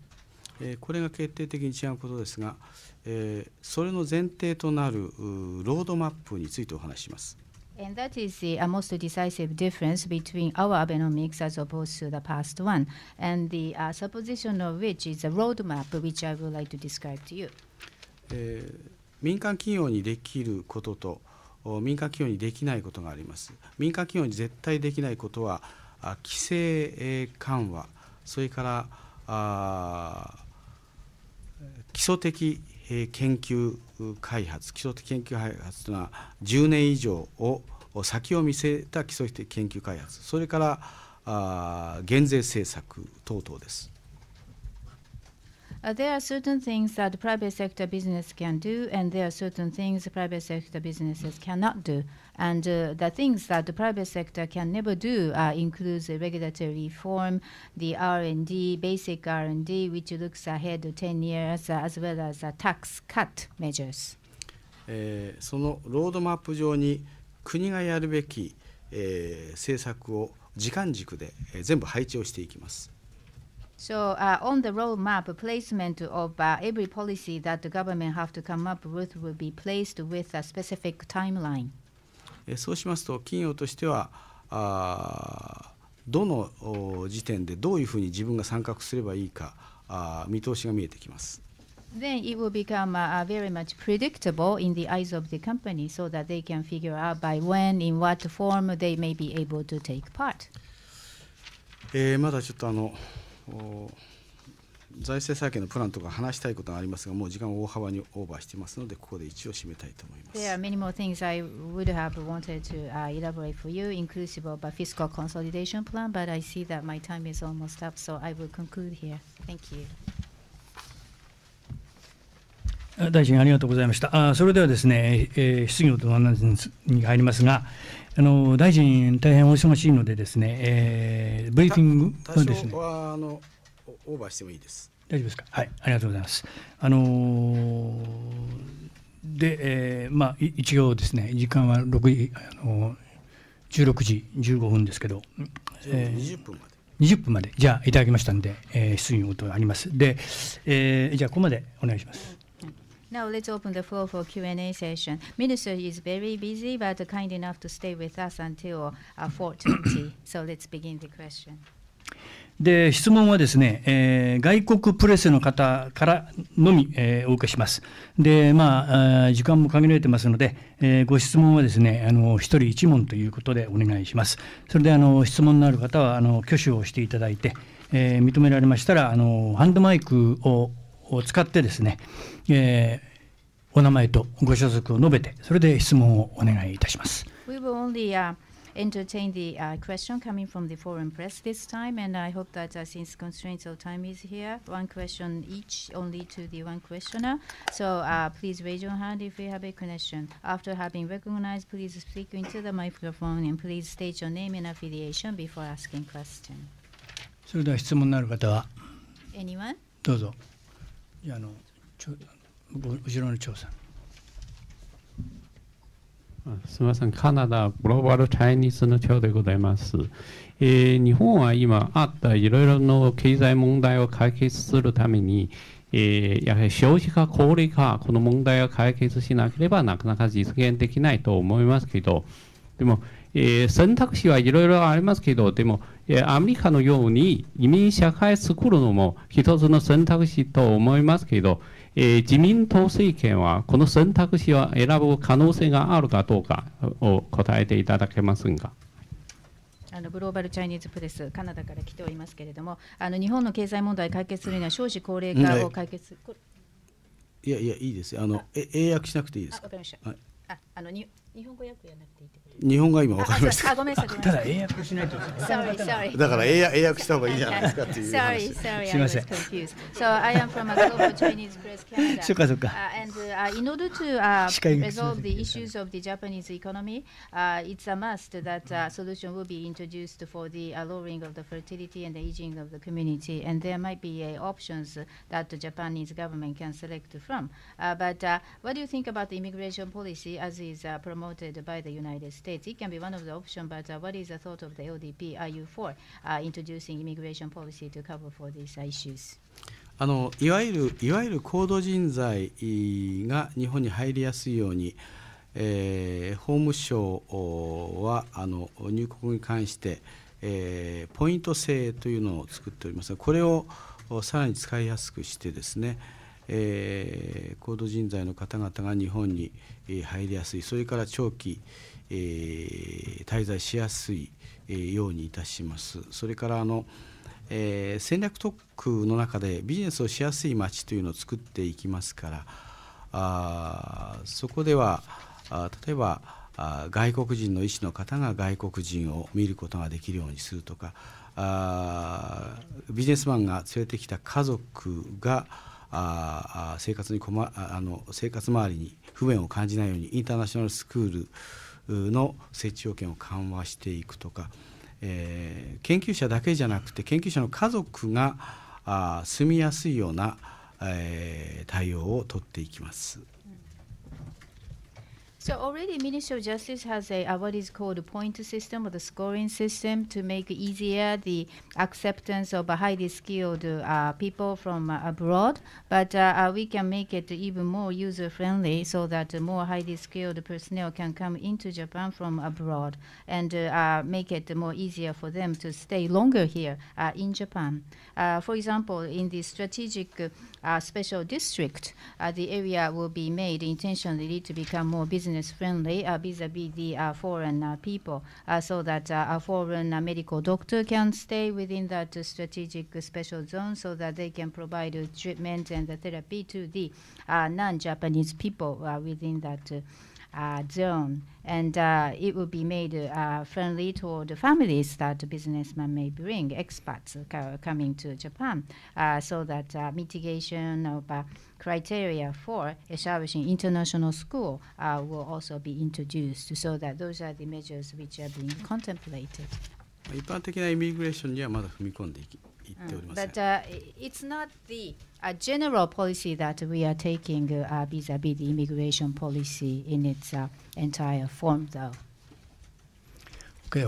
これが決定的に違うことですが、えー、それの前提となるロードマップについてお話しします。And that is the uh, most decisive difference between our Abenomics as opposed to the past one, and the uh, supposition of which is a roadmap which I would like to describe to you. えー、民間企業にできることと民間企業にできないことがあります。民間企業に絶対できないことは規制緩和、それからあ基礎的え研究開発基礎的研究開発というのは10年以上を先を見据えた基礎的研究開発それからあ減税政策等々です。Uh, there are certain things that private sector business can do, and there are certain things private sector businesses cannot do. And uh, the things that the private sector can never do uh, includes regulatory reform, the R&D, basic R&D, which looks ahead to 10 years, uh, as well as uh, tax cut measures. えー、そのロードマップ上に国がやるべき、えー、政策を時間軸で、えー、全部配置をしていきます。Uh, So uh, on the roadmap, placement of uh, every policy that the government have to come up with will be placed with a specific timeline. そうしますと企業としてはあどの時点でどういうふうに自分が参画すればいいかあ見通しが見えてきます。Then it will become uh, very much predictable in the eyes of the company so that they can figure out by when, in what form they may be able to take part. えまだちょっとあの。財政再建のプランとか話したいことがありますが、もう時間を大幅にオーバーしていますので、ここで一応締めたいと思います。There are many more things I would have wanted to、uh, elaborate for you, inclusive of a fiscal consolidation plan, but I see that my time is almost up, so I will conclude here. Thank you. 大臣ありがとうございました。あそれではですね、えー、質疑応答の話に入りますが、あの大臣、大変お忙しいので、ですね、えー、ブリーフィングはですね。あのオーバーしてもいいです。大丈夫ですか。はい、ありがとうございます。あのー、で、えー、まあ一応ですね、時間は六時あの十、ー、六時十五分ですけど、えー、20分まで。20分までじゃあいただきましたんで、えー、質疑応答ありますで、えー、じゃあここまでお願いします。Now let's open the floor for Q&A session. Minister is very busy, but kind enough to stay with us until 4:20. so let's begin the question. で質問はですね、えー、外国プレスの方からのみ、えー、お受けします。で、まあ、時間も限られてますので、えー、ご質問はですね、あの、一人一問ということでお願いします。それで、あの、質問のある方は、あの、挙手をしていただいて、えー、認められましたら、あの、ハンドマイクをを使ってですね、えー、お名前とご所属を述べて、それで質問をお願いいたします。We will only, uh... entertain the uh, question coming from the foreign press this time, and I hope that uh, since constraints of time is here, one question each only to the one questioner. So uh, please raise your hand if you have a question. After having recognized, please speak into the microphone and please state your name and affiliation before asking question. それでは質問のある方は Anyone? どうぞ。あのちょ後ろの調査すみません、カナダグローバルチャイニーズの長でございます。えー、日本は今あったいろいろな経済問題を解決するために、えー、やはり少子化、高齢化、この問題を解決しなければなかなか実現できないと思いますけど、でも、えー、選択肢はいろいろありますけど、でも、えアメリカのように移民社会作るのも一つの選択肢と思いますけど、えー、自民党政権はこの選択肢を選ぶ可能性があるかどうかを答えていただけませんか。あのグローバル・チャイニーズ・プレス、カナダから来ておりますけれども、あの日本の経済問題解決するには少子高齢化を解決する。はい、いやいや、いいですあのあ英訳しなくていいですか。かりました。はい、ああのに日本語訳やなくていいってこと日本が今わかりました。あ、ごめんなさい。ただ英訳しないと。Sorry, sorry. すみません。So I am from a global Chinese press Canada. そうかそうか。And uh, in order to uh, resolve the issues of the Japanese economy, uh, it's a must that a solution will be introduced for the lowering of the fertility and the aging of the community. And there might be options that the Japanese government can select from. But what do you think about the immigration policy as is promoted by the United States? States, it can be one of the options, but uh, what is the thought of the LDP? Are you for uh, introducing immigration policy to cover for these uh, issues? あのいわゆるいわゆる高度人材が日本に入りやすいように、えー、法務省はあの入国に関して、えー、ポイント制というのを作っておりますがこれをさらに使いやすくしてですね、えー、高度人材の方々が日本に入りやすいそれから長期、えー、滞在しやすい、えようにいたします。それからあの、えー、戦略特区の中でビジネスをしやすい街というのを作っていきますからあそこではあ例えばあ外国人の医師の方が外国人を見ることができるようにするとかあビジネスマンが連れてきた家族があ生活にあの生活周りに不便を感じないようにインターナショナルスクールの設置要件を緩和していくとか、えー、研究者だけじゃなくて研究者の家族があ住みやすいような、えー、対応をとっていきます。So already Ministry of Justice has a what is called a point system or the scoring system to make easier the acceptance of highly skilled uh, people from uh, abroad. But uh, uh, we can make it even more user friendly so that more highly skilled personnel can come into Japan from abroad and make it more easier for them to stay longer here in Japan. for example, in the strategic special district, the area will be made intentionally to become more business business friendly uh, vis-a-vis the uh, foreign uh, people so that a foreign medical doctor can stay within that strategic special zone so that they can provide treatment and the therapy to the non-Japanese people within that uh, zone, and uh, it will be made uh, friendly to all the families that businessmen may bring, expats coming to Japan, so that mitigation of criteria for establishing international school will also be introduced. So that those are the measures which are being contemplated. 一般的なイミグレーションにはまだ踏み込んでいき but uh, it's not the general policy that we are taking uh, vis-à-vis the immigration policy in its uh, entire form, though. Okay,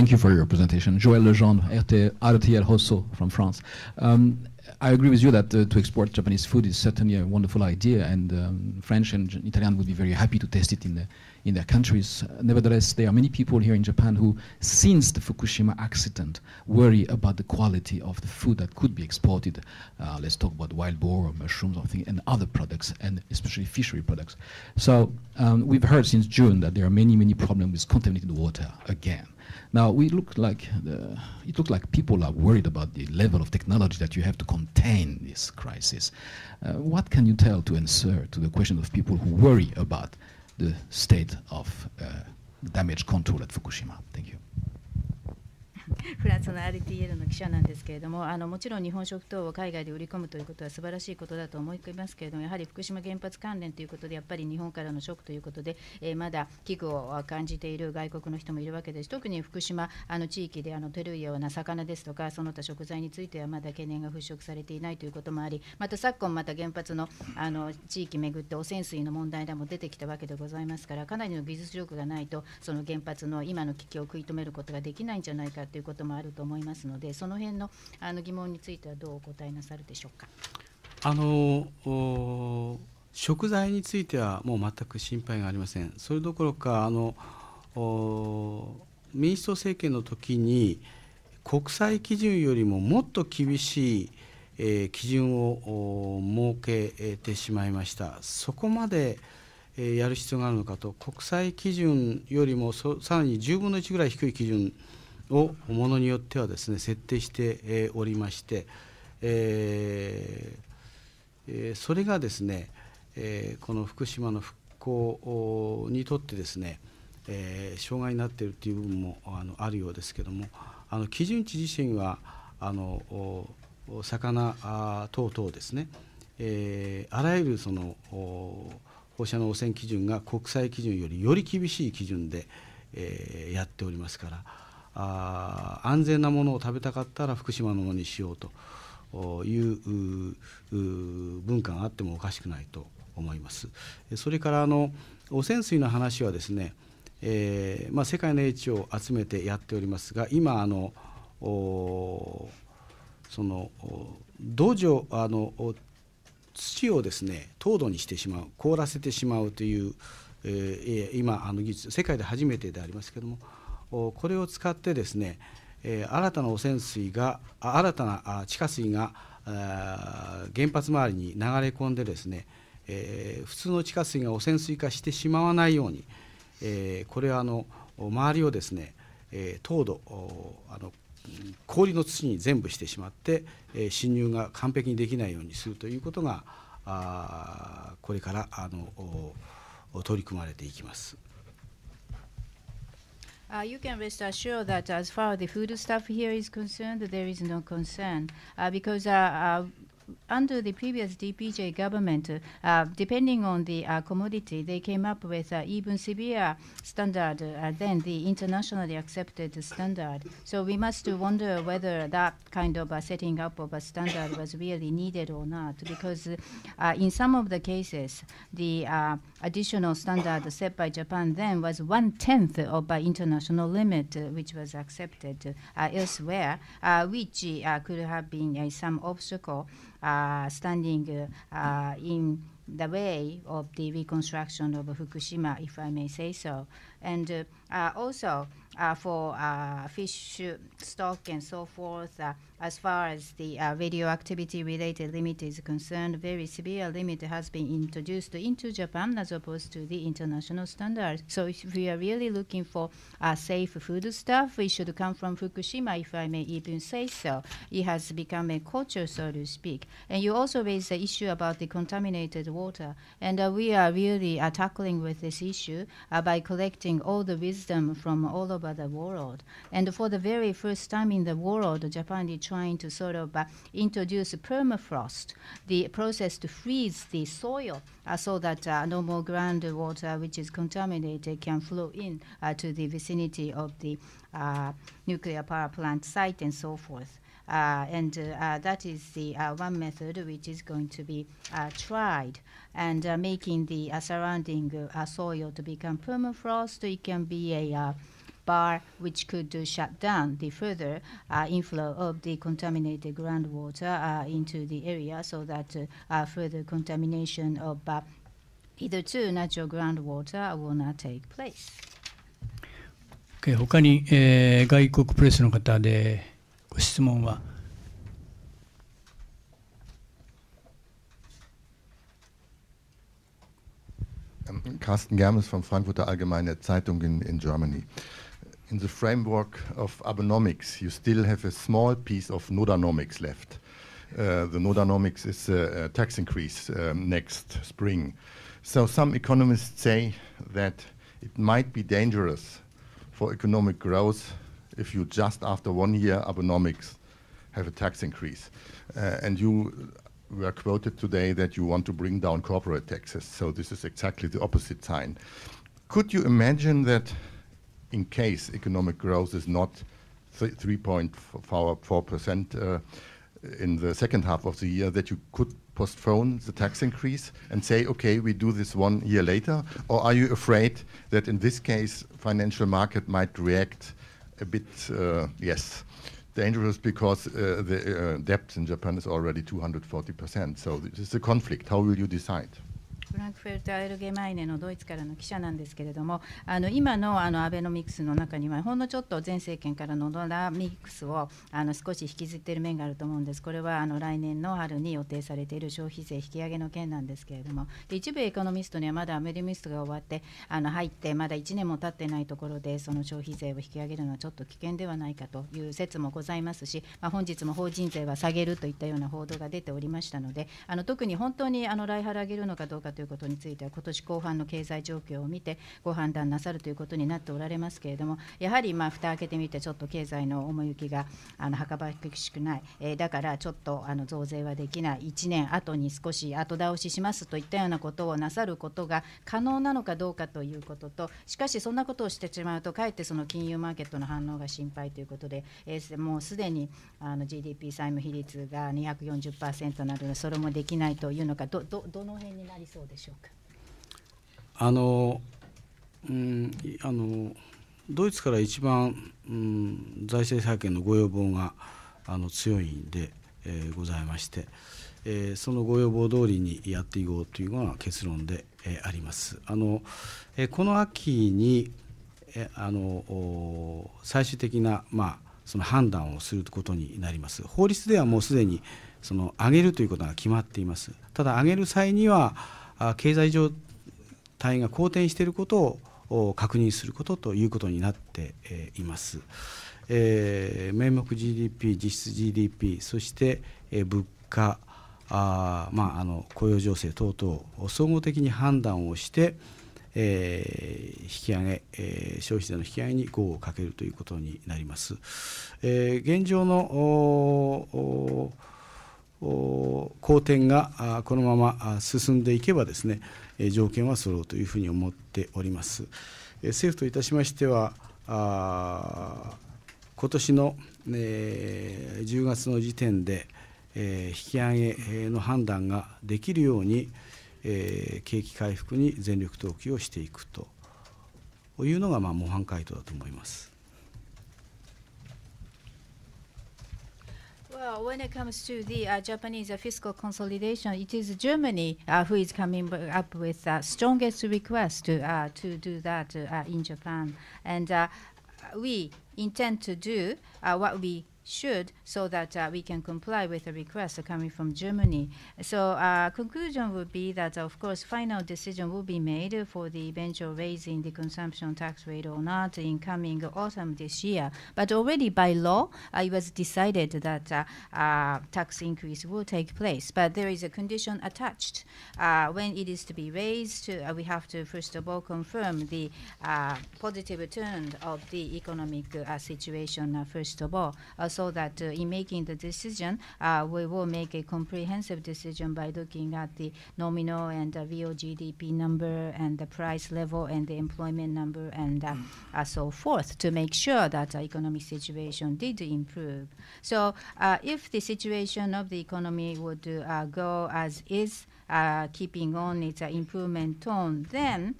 you for your presentation. Joël Legendre, RTL Rosso from France. Um, I agree with you that uh, to export Japanese food is certainly a wonderful idea, and um, French and Italian would be very happy to test it in, in their countries. Uh, nevertheless, there are many people here in Japan who, since the Fukushima accident, worry about the quality of the food that could be exported. Uh, let's talk about wild boar or mushrooms or thing, and other products, and especially fishery products. So um, we've heard since June that there are many, many problems with contaminated water again. Now we look like the, it looks like people are worried about the level of technology that you have to contain this crisis. Uh, what can you tell to answer to the question of people who worry about the state of uh, damage control at Fukushima? Thank you. フランスの RTL の記者なんですけれどもあのもちろん日本食等を海外で売り込むということは素晴らしいことだと思いますけれどもやはり福島原発関連ということでやっぱり日本からの食ということで、えー、まだ危惧を感じている外国の人もいるわけです特に福島あの地域であの取るような魚ですとかその他食材についてはまだ懸念が払拭されていないということもありまた昨今また原発のあの地域巡って汚染水の問題らも出てきたわけでございますからかなりの技術力がないとその原発の今の危機を食い止めることができないんじゃないかということこともあると思いますのでその辺のあの疑問についてはどうお答えなさるでしょうか。あの食材についてはもう全く心配がありません。それどころかあの民主党政権の時に国際基準よりももっと厳しい、えー、基準を設けてしまいました。そこまで、えー、やる必要があるのかと国際基準よりもさらに10分の1ぐらい低い基準をものによってはですね設定しておりまして、えー、それがですねこの福島の復興にとってですね障害になっているという部分もあるようですけどもあの基準値自身はあの魚等々ですね、えー、あらゆるその放射能汚染基準が国際基準よりより厳しい基準で、えー、やっておりますから。あ安全なものを食べたかったら福島のものにしようという文化があってもおかしくないと思います。それからあの汚染水の話はですね、えー、まあ、世界の英知を集めてやっておりますが今あのその土壌あの土をですね糖度にしてしまう凍らせてしまうという、えー、今あの技術世界で初めてでありますけどもこれを使ってですね新たな汚染水が新たな地下水が原発周りに流れ込んでですね普通の地下水が汚染水化してしまわないようにこれはあの周りをですね凍土あの氷の土に全部してしまって侵入が完璧にできないようにするということがこれからあの取り組まれていきます。Uh, you can rest assured that as far as the food stuff here is concerned, there is no concern uh, because uh, uh under the previous DPJ government, uh, depending on the uh, commodity, they came up with uh, even severe standard uh, than the internationally accepted standard. So we must wonder whether that kind of setting up of a standard was really needed or not, because uh, in some of the cases, the uh, additional standard set by Japan then was one tenth of the international limit which was accepted elsewhere, which could have been some obstacle. Uh, standing uh, uh, in the way of the reconstruction of Fukushima, if I may say so. And also for fish stock and so forth, as far as the uh, radioactivity-related limit is concerned, very severe limit has been introduced into Japan as opposed to the international standard. So if we are really looking for uh, safe food stuff, it should come from Fukushima, if I may even say so. It has become a culture, so to speak. And you also raised the issue about the contaminated water. And uh, we are really uh, tackling with this issue uh, by collecting all the wisdom from all over the world. And for the very first time in the world, Japan trying to sort of uh, introduce permafrost, the process to freeze the soil uh, so that uh, no more groundwater which is contaminated can flow in uh, to the vicinity of the uh, nuclear power plant site and so forth. Uh, and uh, uh, that is the one method which is going to be tried and making the surrounding soil to become permafrost. It can be a bar which could uh, shut down the further uh, inflow of the contaminated groundwater uh, into the area so that uh, uh, further contamination of either hitherto natural groundwater will not take place. Okay, eh, Germes from Frankfurter Allgemeine Zeitung in, in Germany in the framework of Abenomics, you still have a small piece of Nodanomics left. Uh, the Nodanomics is a, a tax increase um, next spring. So some economists say that it might be dangerous for economic growth if you just after one year Abenomics have a tax increase. Uh, and you were quoted today that you want to bring down corporate taxes. So this is exactly the opposite sign. Could you imagine that in case economic growth is not 3.4% uh, in the second half of the year, that you could postpone the tax increase and say, "Okay, we do this one year later"? Or are you afraid that in this case, financial market might react a bit, uh, yes, dangerous because uh, the debt in Japan is already 240%? So this is a conflict. How will you decide? フランクフェルト・アエルゲマイネのドイツからの記者なんですけれどもあの今のあのアベノミクスの中にはほんのちょっと前政権からのドラミクスをあの少し引きずっている面があると思うんですこれはあの来年の春に予定されている消費税引き上げの件なんですけれども一部エコノミストにはまだアメリミストが終わってあの入ってまだ1年も経ってないところでその消費税を引き上げるのはちょっと危険ではないかという説もございますし、まあ、本日も法人税は下げるといったような報道が出ておりましたのであの特に本当にあの来払上げるのかどうかということについては、今年後半の経済状況を見て、ご判断なさるということになっておられますけれども、やはりまあ蓋開けてみて、ちょっと経済の思い行きがあのはかばしくない、えー、だからちょっとあの増税はできない、1年後に少し後倒ししますといったようなことをなさることが可能なのかどうかということと、しかし、そんなことをしてしまうと、かえってその金融マーケットの反応が心配ということで、えー、もうすでにあの GDP 債務比率が240%などで、それもできないというのか、どどどの辺になりそうでしょうか。あの、うん、あのドイツから一番、うん、財政再建のご要望があの強いんで、えー、ございまして、えー、そのご要望通りにやっていこうというのが結論で、えー、あります。あの、えー、この秋に、えー、あの最終的なまあその判断をすることになります。法律ではもうすでにその上げるということが決まっています。ただ上げる際には経済状態が好転していることを確認することということになっています。えー、名目 GDP、実質 GDP、そしてえ物価、あまあ、あの雇用情勢等々、総合的に判断をして、えー、引き上げ、えー、消費税の引き上げに号をかけるということになります。えー、現状の好転がこのまま進んでいけばですね条件は揃うというふうに思っております政府といたしましては今年の、10月の時点で、引き上げの判断ができるように、景気回復に全力投球をしていくというのが、模範回答だと思います。Well, when it comes to the uh, Japanese uh, fiscal consolidation, it is Germany uh, who is coming up with the uh, strongest request to, uh, to do that uh, in Japan. And we intend to do what we should so that uh, we can comply with the request coming from Germany. So uh, conclusion would be that, of course, final decision will be made for the eventual raising the consumption tax rate or not in coming autumn this year. But already by law, uh, it was decided that uh, uh, tax increase will take place. But there is a condition attached. Uh, when it is to be raised, we have to, first of all, confirm the positive turn of the economic situation, first of all. Uh, so that uh, in making the decision, uh, we will make a comprehensive decision by looking at the nominal and the GDP number and the price level and the employment number and uh, so forth to make sure that the economic situation did improve. So if the situation of the economy would go as is, keeping on its improvement tone, then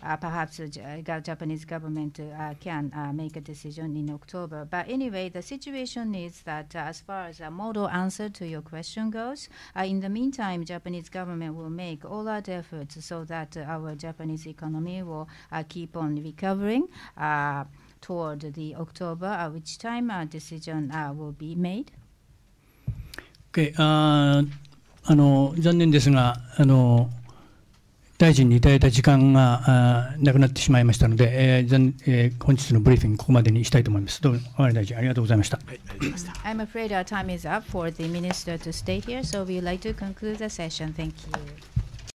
uh, perhaps the uh, uh, Japanese government can make a decision in October. But anyway, the situation is that as far as a model answer to your question goes, in the meantime, Japanese government will make all our efforts so that our Japanese economy will keep on recovering toward the October, uh, which time a decision uh, will be made. Okay, uh, あの残念ですがあの大臣にいただいた時間がなくなってしまいましたので、えーえ本日のブリーフィング、ここまでにしたいと思います。どうも、甘利大臣、ありがとうございました。はい、ありがとうございました。I'm afraid our time is up for the minister to stay here, so we'd like to conclude the session. Thank you.